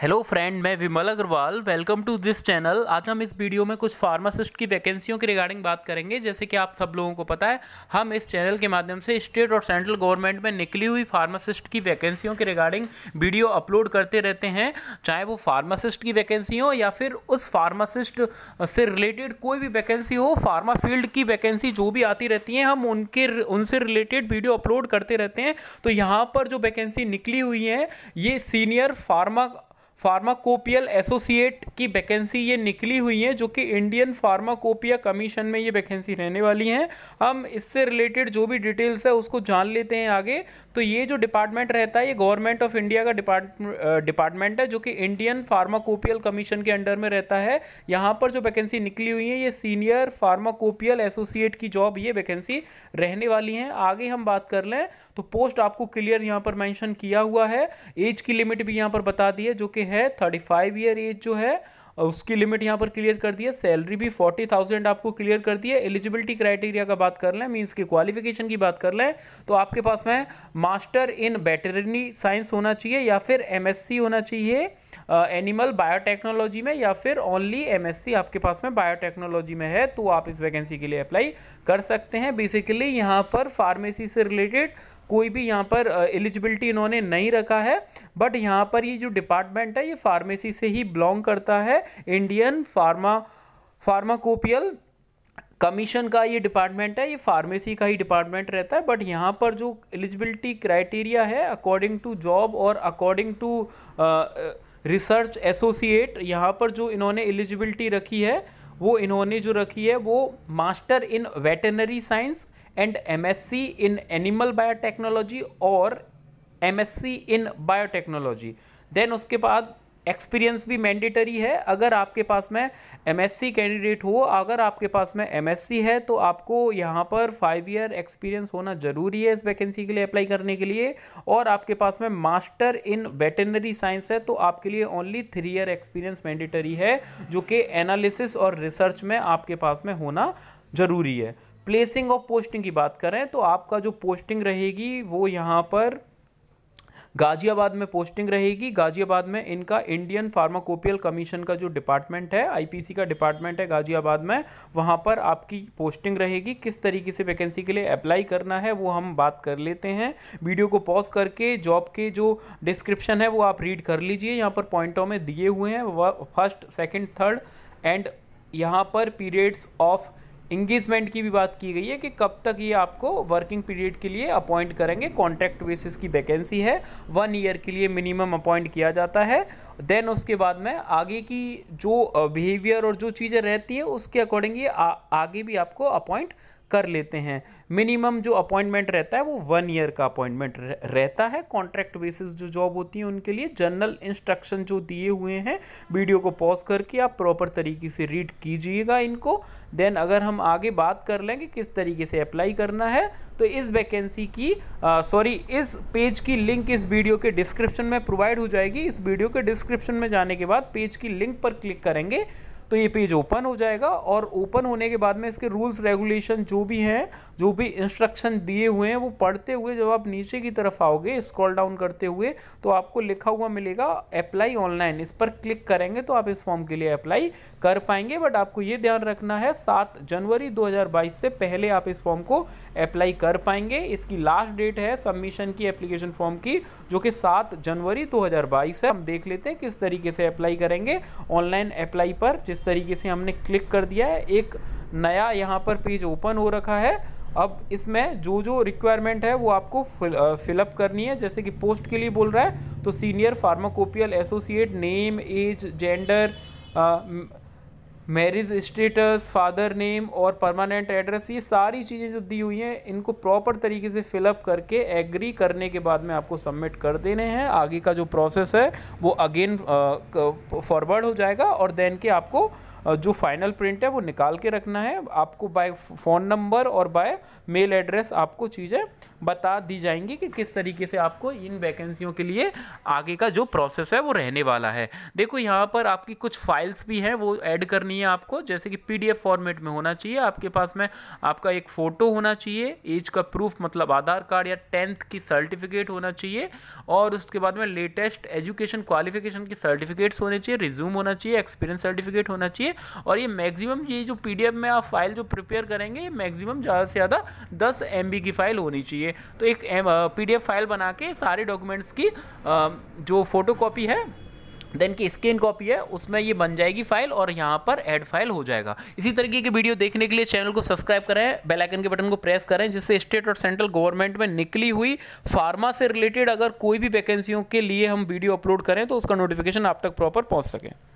hello friend मैं Vimal Agrawal welcome to this channel आज हम इस वीडियो में कुछ फार्मासिस्ट की वैकेंसियों के रिगार्डिंग बात करेंगे जैसे कि आप सब लोगों को पता है हम इस चैनल के माध्यम से स्टेट और सेंट्रल गवर्नमेंट में निकली हुई फार्मासिस्ट की वैकेंसियों के रिगार्डिंग वीडियो अपलोड करते रहते हैं चाहे वो फार्मासिस्ट की वैकेंसी हो या फिर उस फार्मासिस्ट से रिलेटेड कोई भी वैकेंसी हो फार्मा फील्ड की वैकेंसी जो भी आती रहती है हम उनके उनसे रिलेटेड वीडियो अपलोड करते रहते हैं तो यहाँ पर जो वैकेंसी निकली हुई है ये सीनियर फार्मा फार्माकोपियल एसोसिएट की वैकेंसी ये निकली हुई है जो कि इंडियन फार्माकोपिया कमीशन में ये वैकेंसी रहने वाली हैं हम इससे रिलेटेड जो भी डिटेल्स है उसको जान लेते हैं आगे तो ये जो डिपार्टमेंट रहता है ये गवर्नमेंट ऑफ इंडिया का डिपार्ट डिपार्टमेंट है जो कि इंडियन फार्माकोपियल कमीशन के अंडर में रहता है यहाँ पर जो वैकेंसी निकली हुई है ये सीनियर फार्माकोपियल एसोसिएट की जॉब ये वैकेंसी रहने वाली है आगे हम बात कर लें तो पोस्ट आपको क्लियर यहाँ पर मैंशन किया हुआ है एज की लिमिट भी यहाँ पर बता दी है जो कि है थर्टी फाइव ईयर एज जो है उसकी लिमिट यहाँ पर क्लियर कर दी है सैलरी भी फोर्टी थाउजेंड आपको क्लियर कर दी है एलिजिबिलिटी क्राइटेरिया का बात कर लें मीन्स की क्वालिफिकेशन की बात कर लें तो आपके पास में मास्टर इन बैटरनी साइंस होना चाहिए या फिर एम होना चाहिए एनिमल बायोटेक्नोलॉजी में या फिर ओनली एम आपके पास में बायोटेक्नोलॉजी में है तो आप इस वैकेंसी के लिए अप्लाई कर सकते हैं बेसिकली यहाँ पर फार्मेसी से रिलेटेड कोई भी यहाँ पर एलिजिबिलिटी इन्होंने नहीं रखा है बट यहाँ पर ये जो डिपार्टमेंट है ये फार्मेसी से ही बिलोंग करता है इंडियन फार्मा फार्माकोपियल कमीशन का ये डिपार्टमेंट है ये फार्मेसी का ही डिपार्टमेंट रहता है बट यहाँ पर जो एलिजिबिलिटी क्राइटेरिया है अकॉर्डिंग टू जॉब और अकॉर्डिंग टू रिसर्च एसोसिएट यहाँ पर जो इन्होंने एलिजिबिलिटी रखी है वो इन्होंने जो रखी है वो master in veterinary science S C in animal biotechnology और सी इन बायोटेक्नोलॉजी देन उसके बाद एक्सपीरियंस भी मैंडेटरी है अगर आपके पास में एमएससी कैंडिडेट हो अगर आपके पास में एमएससी है तो आपको यहाँ पर फाइव ईयर एक्सपीरियंस होना ज़रूरी है इस वैकेंसी के लिए अप्लाई करने के लिए और आपके पास में मास्टर इन वेटनरी साइंस है तो आपके लिए only three year experience mandatory है जो कि एनालिसिस और रिसर्च में आपके पास में होना ज़रूरी है प्लेसिंग ऑफ पोस्टिंग की बात करें तो आपका जो पोस्टिंग रहेगी वो यहाँ पर गाजियाबाद में पोस्टिंग रहेगी गाजियाबाद में इनका इंडियन फार्माकोपियल कमीशन का जो डिपार्टमेंट है आईपीसी का डिपार्टमेंट है गाजियाबाद में वहाँ पर आपकी पोस्टिंग रहेगी किस तरीके से वैकेंसी के लिए अप्लाई करना है वो हम बात कर लेते हैं वीडियो को पॉज करके जॉब के जो डिस्क्रिप्शन है वो आप रीड कर लीजिए यहाँ पर पॉइंटों में दिए हुए हैं फर्स्ट सेकेंड थर्ड एंड यहाँ पर पीरियड्स ऑफ इंगेजमेंट की भी बात की गई है कि कब तक ये आपको वर्किंग पीरियड के लिए अपॉइंट करेंगे कॉन्ट्रैक्ट बेसिस की वैकेंसी है वन ईयर के लिए मिनिमम अपॉइंट किया जाता है देन उसके बाद में आगे की जो बिहेवियर और जो चीज़ें रहती है उसके अकॉर्डिंग ये आगे भी आपको अपॉइंट कर लेते हैं मिनिमम जो अपॉइंटमेंट रहता है वो वन ईयर का अपॉइंटमेंट रहता है कॉन्ट्रैक्ट बेसिस जो जॉब होती है उनके लिए जनरल इंस्ट्रक्शन जो दिए हुए हैं वीडियो को पॉज करके आप प्रॉपर तरीके से रीड कीजिएगा इनको देन अगर हम आगे बात कर लें कि किस तरीके से अप्लाई करना है तो इस वैकेंसी की सॉरी इस पेज की लिंक इस वीडियो के डिस्क्रिप्शन में प्रोवाइड हो जाएगी इस वीडियो के डिस्क्रिप्शन में जाने के बाद पेज की लिंक पर क्लिक करेंगे तो ये पेज ओपन हो जाएगा और ओपन होने के बाद में इसके रूल्स रेगुलेशन जो भी हैं जो भी इंस्ट्रक्शन दिए हुए हैं वो पढ़ते हुए जब आप नीचे की तरफ आओगे स्क्रॉल डाउन करते हुए तो आपको लिखा हुआ मिलेगा अप्लाई ऑनलाइन इस पर क्लिक करेंगे तो आप इस फॉर्म के लिए अप्लाई कर पाएंगे बट आपको ये ध्यान रखना है सात जनवरी दो से पहले आप इस फॉर्म को अप्लाई कर पाएंगे इसकी लास्ट डेट है सबमिशन की एप्लीकेशन फॉर्म की जो कि सात जनवरी बाईस है हम देख लेते हैं किस तरीके से अप्लाई करेंगे ऑनलाइन अप्लाई पर जिस जिस तरीके से हमने क्लिक कर दिया है एक नया यहाँ पर पेज ओपन हो रखा है अब इसमें जो जो रिक्वायरमेंट है वो आपको फिलअप करनी है जैसे कि पोस्ट के लिए बोल रहा है तो senior pharmacopoeial associate name age gender marriage status father name और परमानेंट एड्रेस ये सारी चीज़ें जो दी हुई हैं इनको प्रॉपर तरीके से फिलअप करके एग्री करने के बाद में आपको सबमिट कर देने हैं आगे का जो प्रोसेस है वो अगेन फॉरवर्ड हो जाएगा और देन के आपको जो फाइनल प्रिंट है वो निकाल के रखना है आपको बाय फ़ोन नंबर और बाय मेल एड्रेस आपको चीज़ें बता दी जाएंगी कि किस तरीके से आपको इन वैकेंसियों के लिए आगे का जो प्रोसेस है वो रहने वाला है देखो यहाँ पर आपकी कुछ फाइल्स भी हैं वो ऐड करनी है आपको जैसे कि पीडीएफ फॉर्मेट में होना चाहिए आपके पास में आपका एक फ़ोटो होना चाहिए एज का प्रूफ मतलब आधार कार्ड या टेंथ की सर्टिफिकेट होना चाहिए और उसके बाद में लेटेस्ट एजुकेशन क्वालिफिकेशन की सर्टिफिकेट्स होने चाहिए रिज्यूम होना चाहिए एक्सपीरियंस सर्टिफिकेट होना चाहिए और ये मैक्सिमम ये जो पीडीएफ में आप फाइल जो प्रिपेयर करेंगे मैक्सिमम ज़्यादा से ज़्यादा दस एम की फाइल होनी चाहिए चाहिए तो एक पी फाइल बना के सारे डॉक्यूमेंट्स की जो फोटोकॉपी है देन की स्कैन कॉपी है उसमें ये बन जाएगी फाइल और यहाँ पर ऐड फाइल हो जाएगा इसी तरीके की वीडियो देखने के लिए चैनल को सब्सक्राइब करें बेल आइकन के बटन को प्रेस करें जिससे स्टेट और सेंट्रल गवर्नमेंट में निकली हुई फार्मा से रिलेटेड अगर कोई भी वैकेंसियों के लिए हम वीडियो अपलोड करें तो उसका नोटिफिकेशन आप तक प्रॉपर पहुँच सकें